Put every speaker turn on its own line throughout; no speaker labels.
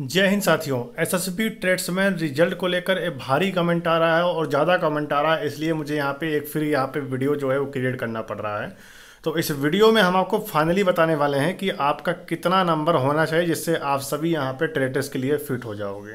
जय हिंद साथियों एस एस पी ट्रेड्स में रिजल्ट को लेकर एक भारी कमेंट आ रहा है और ज़्यादा कमेंट आ रहा है इसलिए मुझे यहाँ पे एक फिर यहाँ पे वीडियो जो है वो क्रिएट करना पड़ रहा है तो इस वीडियो में हम आपको फाइनली बताने वाले हैं कि आपका कितना नंबर होना चाहिए जिससे आप सभी यहाँ पर ट्रेडर्स के लिए फिट हो जाओगे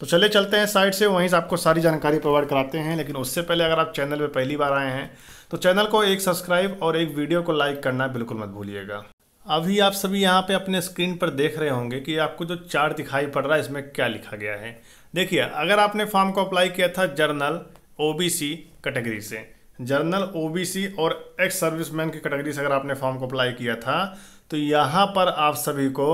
तो चले चलते हैं साइड से वहीं से आपको सारी जानकारी प्रोवाइड कराते हैं लेकिन उससे पहले अगर आप चैनल पर पहली बार आए हैं तो चैनल को एक सब्सक्राइब और एक वीडियो को लाइक करना बिल्कुल मत भूलिएगा अभी आप सभी यहाँ पे अपने स्क्रीन पर देख रहे होंगे कि आपको जो चार्ट दिखाई पड़ रहा है इसमें क्या लिखा गया है देखिए अगर आपने फॉर्म को अप्लाई किया था जर्नल ओबीसी कैटेगरी से जर्नल ओबीसी और एक्स सर्विसमैन की कैटेगरी से अगर आपने फॉर्म को अप्लाई किया था तो यहाँ पर आप सभी को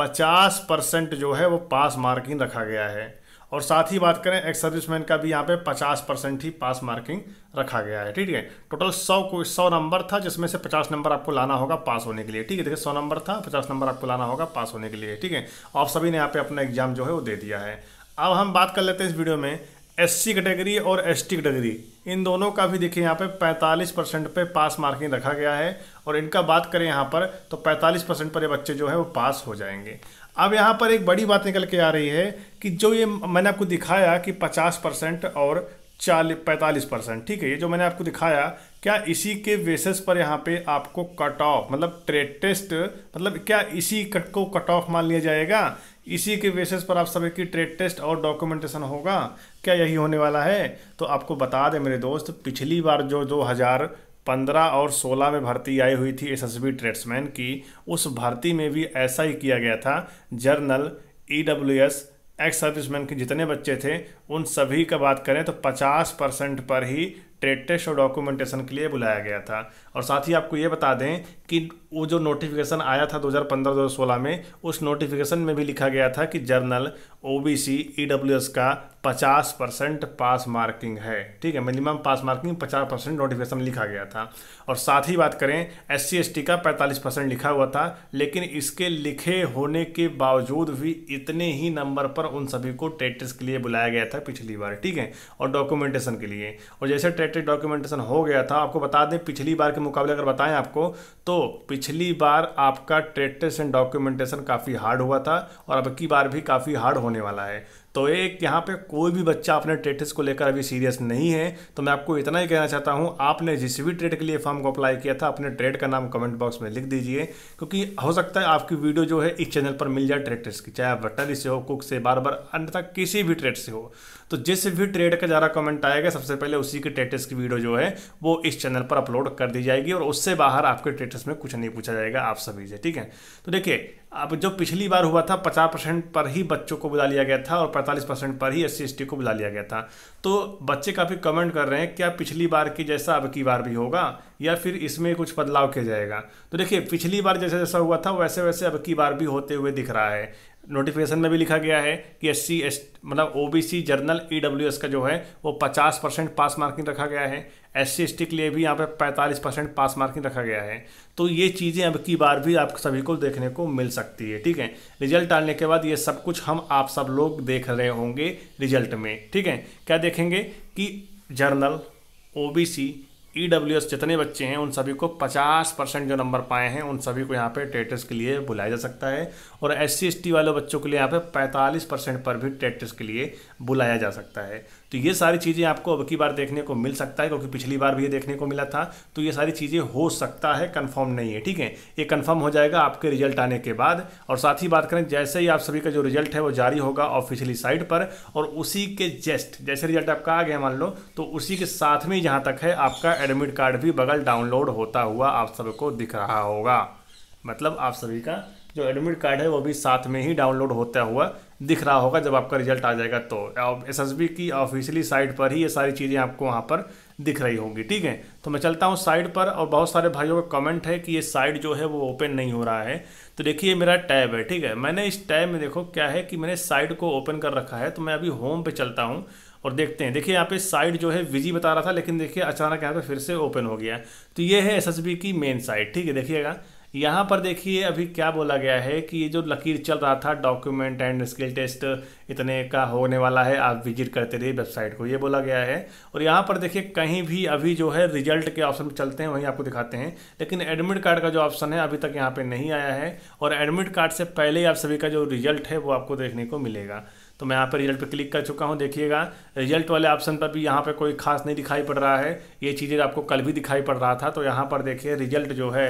50 परसेंट जो है वो पास मार्किंग रखा गया है और साथ ही बात करें एक्स सर्विसमैन का भी यहाँ पे 50 परसेंट ही पास मार्किंग रखा गया है ठीक है टोटल 100 को 100 नंबर था जिसमें से 50 नंबर आपको लाना होगा पास होने के लिए ठीक है देखिए 100 नंबर था 50 नंबर आपको लाना होगा पास होने के लिए ठीक है आप सभी ने यहाँ पे अपना एग्जाम जो है वो दे दिया है अब हम बात कर लेते हैं इस वीडियो में एस कैटेगरी और एस कैटेगरी इन दोनों का भी देखिए यहाँ पे 45 परसेंट पे पास मार्किंग रखा गया है और इनका बात करें यहाँ पर तो 45 परसेंट पर ये बच्चे जो है वो पास हो जाएंगे अब यहाँ पर एक बड़ी बात निकल के आ रही है कि जो ये मैंने आपको दिखाया कि पचास परसेंट और चालीस पैंतालीस परसेंट ठीक है ये जो मैंने आपको दिखाया क्या इसी के बेसिस पर यहाँ पे आपको कट ऑफ मतलब ट्रेड टेस्ट मतलब क्या इसी कट को कट ऑफ मान लिया जाएगा इसी के बेसिस पर आप सभी की ट्रेड टेस्ट और डॉक्यूमेंटेशन होगा क्या यही होने वाला है तो आपको बता दें मेरे दोस्त पिछली बार जो दो हज़ार पंद्रह और सोलह में भर्ती आई हुई थी एस एस बी ट्रेड्समैन की उस भर्ती में भी ऐसा ही किया गया था general E W S ex serviceman के जितने बच्चे थे उन सभी का बात करें तो 50 परसेंट पर ही ट्रेड टेस्ट और डॉक्यूमेंटेशन के लिए बुलाया गया था और साथ ही आपको ये बता दें कि वो जो नोटिफिकेशन आया था 2015-2016 में उस नोटिफिकेशन में भी लिखा गया था कि जर्नल डब्ल्यू एस e का 50 परसेंट पास मार्किंग है ठीक है minimum pass marking 50 percent notification लिखा गया था और साथ ही बात करें एस सी का 45 परसेंट लिखा हुआ था लेकिन इसके लिखे होने के बावजूद भी इतने ही नंबर पर उन सभी को ट्रेड टेस्ट के लिए बुलाया गया था था पिछली बार ठीक है और डॉक्यूमेंटेशन के लिए और जैसे टेट्रिक डॉक्यूमेंटेशन हो गया था आपको बता दें पिछली बार के मुकाबले अगर बताएं आपको तो पिछली बार आपका टेट्रिस एंड डॉक्यूमेंटेशन काफ़ी हार्ड हुआ था और अब की बार भी काफ़ी हार्ड होने वाला है तो एक यहाँ पे कोई भी बच्चा अपने टेटिस को लेकर अभी सीरियस नहीं है तो मैं आपको इतना ही कहना चाहता हूँ आपने जिस भी ट्रेड के लिए फॉर्म को अप्लाई किया था अपने ट्रेड का नाम कमेंट बॉक्स में लिख दीजिए क्योंकि हो सकता है आपकी वीडियो जो है इस चैनल पर मिल जाए ट्रेड की चाहे आप वटरी से हो कुक से बार बार अन्यथा किसी भी ट्रेड से हो तो जिस भी ट्रेड का ज़्यादा कमेंट आएगा सबसे पहले उसी के ट्रेटस की वीडियो जो है वो इस चैनल पर अपलोड कर दी जाएगी और उससे बाहर आपके ट्रेटस में कुछ नहीं पूछा जाएगा आप सभी से ठीक है तो देखिए अब जो पिछली बार हुआ था पचास परसेंट पर ही बच्चों को बुला लिया गया था और पैंतालीस परसेंट पर ही एस सी को बुला लिया गया था तो बच्चे काफ़ी कमेंट कर रहे हैं क्या पिछली बार की जैसा अब की बार भी होगा या फिर इसमें कुछ बदलाव किया जाएगा तो देखिए पिछली बार जैसे जैसा हुआ था वैसे वैसे अब की बार भी होते हुए दिख रहा है नोटिफिकेशन में भी लिखा गया है कि एस सी एस मतलब O B C general E W S का जो है वो पचास परसेंट पास मार्किंग रखा गया है एस सी एस टी के लिए भी यहाँ पे पैंतालीस परसेंट पास मार्किंग रखा गया है तो ये चीज़ें अब की बार भी आप सभी को देखने को मिल सकती है ठीक है रिजल्ट आने के बाद ये सब कुछ हम आप सब लोग देख रहे होंगे रिजल्ट में ठीक है क्या देखेंगे कि general O B C E e जितने बच्चे हैं उन सभी को 50 परसेंट जो नंबर पाए हैं उन सभी को यहाँ पे टेटस के लिए बुलाया जा सकता है और एस सी वाले बच्चों के लिए यहाँ पे 45 परसेंट पर भी टेटस के लिए बुलाया जा सकता है तो ये सारी चीज़ें आपको अब की बार देखने को मिल सकता है क्योंकि पिछली बार भी ये देखने को मिला था तो ये सारी चीज़ें हो सकता है कन्फर्म नहीं है ठीक है ये कन्फर्म हो जाएगा आपके रिजल्ट आने के बाद और साथ ही बात करें जैसे ही आप सभी का जो रिजल्ट है वो जारी होगा ऑफिशियली साइट पर और उसी के जस्ट जैसे रिजल्ट आपका आ गया मान लो तो उसी के साथ में जहाँ तक है आपका एडमिट कार्ड भी बगल डाउनलोड होता हुआ आप सबको दिख रहा होगा मतलब आप सभी का जो एडमिट कार्ड है वो भी साथ में ही डाउनलोड होता हुआ दिख रहा होगा जब आपका रिजल्ट आ जाएगा तो एस एस बी की ऑफिशियली साइट पर ही ये सारी चीज़ें आपको वहाँ पर दिख रही होंगी ठीक है तो मैं चलता हूँ साइट पर और बहुत सारे भाइयों का कमेंट है कि ये साइट जो है वो ओपन नहीं हो रहा है तो देखिए मेरा टैब है ठीक है मैंने इस टैब में देखो क्या है कि मैंने साइट को ओपन कर रखा है तो मैं अभी होम पर चलता हूँ और देखते हैं देखिए यहाँ पे साइट जो है विजी बता रहा था लेकिन देखिए अचानक यहाँ पे फिर से ओपन हो गया तो ये है एस की मेन साइट ठीक है देखिएगा यहाँ पर देखिए अभी क्या बोला गया है कि ये जो लकीर चल रहा था डॉक्यूमेंट एंड स्किल टेस्ट इतने का होने वाला है आप विजिट करते रहिए वेबसाइट को ये बोला गया है और यहाँ पर देखिए कहीं भी अभी जो है रिजल्ट के ऑप्शन चलते हैं वहीं आपको दिखाते हैं लेकिन एडमिट कार्ड का जो ऑप्शन है अभी तक यहाँ पर नहीं आया है और एडमिट कार्ड से पहले आप सभी का जो रिजल्ट है वो आपको देखने को मिलेगा तो मैं यहाँ पर रिजल्ट पर क्लिक कर चुका हूँ देखिएगा रिजल्ट वाले ऑप्शन पर भी यहाँ पर कोई खास नहीं दिखाई पड़ रहा है ये चीज़ें आपको कल भी दिखाई पड़ रहा था तो यहाँ पर देखिए रिजल्ट जो है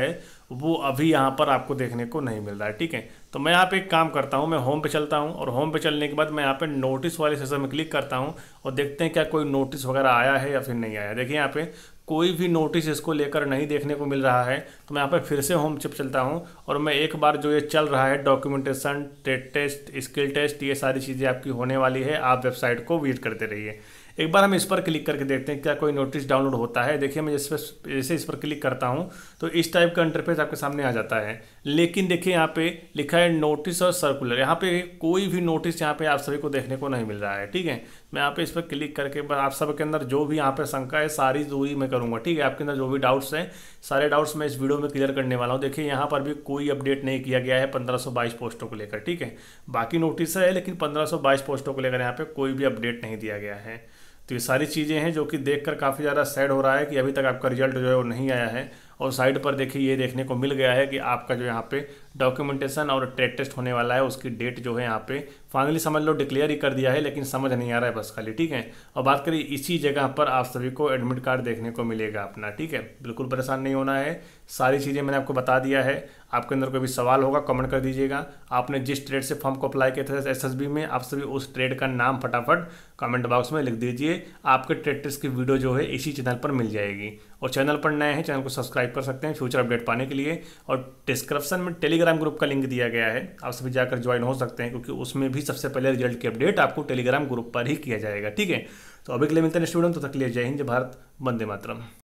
वो अभी यहाँ पर आपको देखने को नहीं मिल रहा है ठीक है तो मैं यहाँ पे एक काम करता हूँ मैं होम पे चलता हूँ और होम पे चलने के बाद मैं यहाँ पे नोटिस वाले सेशन में क्लिक करता हूँ और देखते हैं क्या कोई नोटिस वगैरह आया है या फिर नहीं आया देखिए यहाँ पे कोई भी नोटिस इसको लेकर नहीं देखने को मिल रहा है तो मैं यहाँ पर फिर से होम चिप चलता हूँ और मैं एक बार जो ये चल रहा है डॉक्यूमेंटेशन टेट टेस्ट स्किल टेस्ट ये सारी चीज़ें आपकी होने वाली है आप वेबसाइट को विजिट करते रहिए एक बार हम इस पर क्लिक करके देखते हैं क्या कोई नोटिस डाउनलोड होता है देखिए मैं जैसे पर जैसे इस पर क्लिक करता हूँ तो इस टाइप का इंटरफेस आपके सामने आ जाता है लेकिन देखिए यहाँ पे लिखा है नोटिस और सर्कुलर यहाँ पे कोई भी नोटिस यहाँ पे आप सभी को देखने को नहीं मिल रहा है ठीक है मैं यहाँ पे इस पर क्लिक करके आप सबके के अंदर जो भी यहाँ पे शंका है सारी दूरी मैं करूँगा ठीक है आपके अंदर जो भी डाउट्स हैं सारे डाउट्स मैं इस वीडियो में क्लियर करने वाला हूँ देखिए यहाँ पर भी कोई अपडेट नहीं किया गया है पंद्रह पोस्टों को लेकर ठीक है बाकी नोटिस है लेकिन पंद्रह पोस्टों को लेकर यहाँ पर कोई भी अपडेट नहीं दिया गया है तो ये सारी चीज़ें हैं जो कि देखकर काफ़ी ज़्यादा सैड हो रहा है कि अभी तक आपका रिजल्ट जो है वो नहीं आया है और साइड पर देखिए ये देखने को मिल गया है कि आपका जो यहाँ पे डॉक्यूमेंटेशन और ट्रेड टेस्ट होने वाला है उसकी डेट जो है यहाँ पे फाइनली समझ लो डिक्लेयर ही कर दिया है लेकिन समझ नहीं आ रहा है बस खाली ठीक है और बात करिए इसी जगह पर आप सभी को एडमिट कार्ड देखने को मिलेगा अपना ठीक है बिल्कुल परेशान नहीं होना है सारी चीज़ें मैंने आपको बता दिया है आपके अंदर कोई भी सवाल होगा कमेंट कर दीजिएगा आपने जिस ट्रेड से फॉर्म को अप्लाई किया था एस में आप सभी उस ट्रेड का नाम फटाफट कमेंट बॉक्स में लिख दीजिए आपके ट्रेड टेस्ट की वीडियो जो है इसी चैनल पर मिल जाएगी और चैनल पर नए हैं चैनल को सब्सक्राइब कर सकते हैं फ्यूचर अपडेट पाने के लिए और डिस्क्रिप्शन में टेलीग्राम ग्रुप का लिंक दिया गया है आप सभी जाकर ज्वाइन हो सकते हैं क्योंकि उसमें भी सबसे पहले रिजल्ट की अपडेट आपको टेलीग्राम ग्रुप पर ही किया जाएगा ठीक है तो अभी के लिए मिलते हैं स्टूडेंट तो तक लिए जय हिंद जय भारत वंदे मातरम